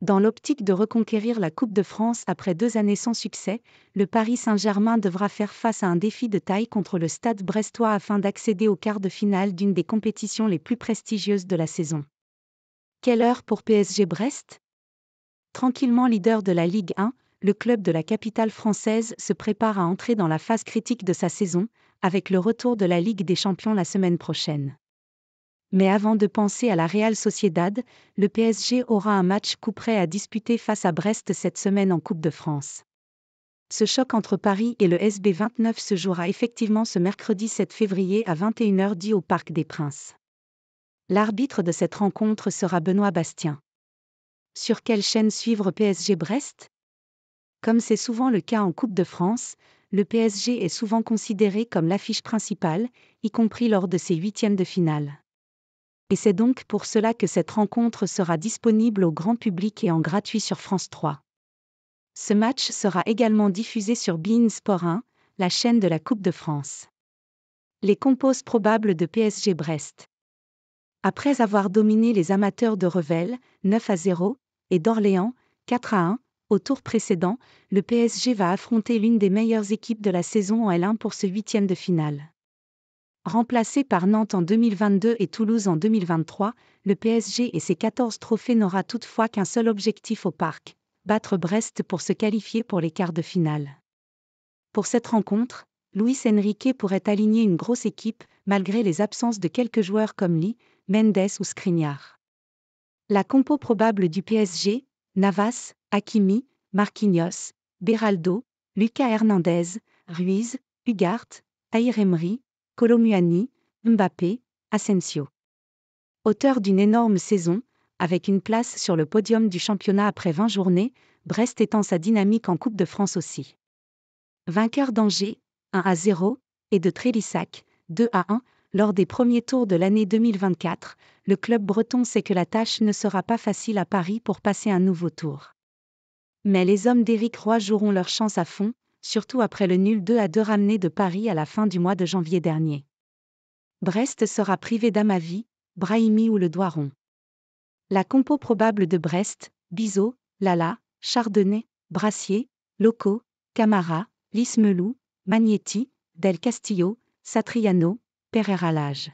Dans l'optique de reconquérir la Coupe de France après deux années sans succès, le Paris Saint-Germain devra faire face à un défi de taille contre le Stade brestois afin d'accéder au quart de finale d'une des compétitions les plus prestigieuses de la saison. Quelle heure pour PSG Brest Tranquillement leader de la Ligue 1, le club de la capitale française se prépare à entrer dans la phase critique de sa saison, avec le retour de la Ligue des Champions la semaine prochaine mais avant de penser à la Real Sociedad, le PSG aura un match couperet à disputer face à Brest cette semaine en Coupe de France. Ce choc entre Paris et le SB29 se jouera effectivement ce mercredi 7 février à 21h10 au Parc des Princes. L'arbitre de cette rencontre sera Benoît Bastien. Sur quelle chaîne suivre PSG Brest Comme c'est souvent le cas en Coupe de France, le PSG est souvent considéré comme l'affiche principale, y compris lors de ses huitièmes de finale et c'est donc pour cela que cette rencontre sera disponible au grand public et en gratuit sur France 3. Ce match sera également diffusé sur Bein Sport 1, la chaîne de la Coupe de France. Les compos probables de PSG Brest. Après avoir dominé les amateurs de Revel, 9 à 0, et d'Orléans, 4 à 1, au tour précédent, le PSG va affronter l'une des meilleures équipes de la saison en L1 pour ce huitième de finale. Remplacé par Nantes en 2022 et Toulouse en 2023, le PSG et ses 14 trophées n'aura toutefois qu'un seul objectif au parc, battre Brest pour se qualifier pour les quarts de finale. Pour cette rencontre, Luis Enrique pourrait aligner une grosse équipe, malgré les absences de quelques joueurs comme Lee, Mendes ou Skriniar. La compo probable du PSG, Navas, Hakimi, Marquinhos, Beraldo, Lucas Hernandez, Ruiz, Ugarte, Airemeri, Colomuani, Mbappé, Asensio. Auteur d'une énorme saison, avec une place sur le podium du championnat après 20 journées, Brest étend sa dynamique en Coupe de France aussi. Vainqueur d'Angers, 1 à 0, et de Trélissac, 2 à 1, lors des premiers tours de l'année 2024, le club breton sait que la tâche ne sera pas facile à Paris pour passer un nouveau tour. Mais les hommes d'Éric Roy joueront leur chance à fond, surtout après le nul 2 à 2 ramené de Paris à la fin du mois de janvier dernier. Brest sera privé d'Amavi, Brahimi ou le Doiron. La compo probable de Brest, Bizot, Lala, Chardonnay, Brassier, Loco, Camara, Lismelou, Magnetti, Del Castillo, Satriano, Pereira Lage.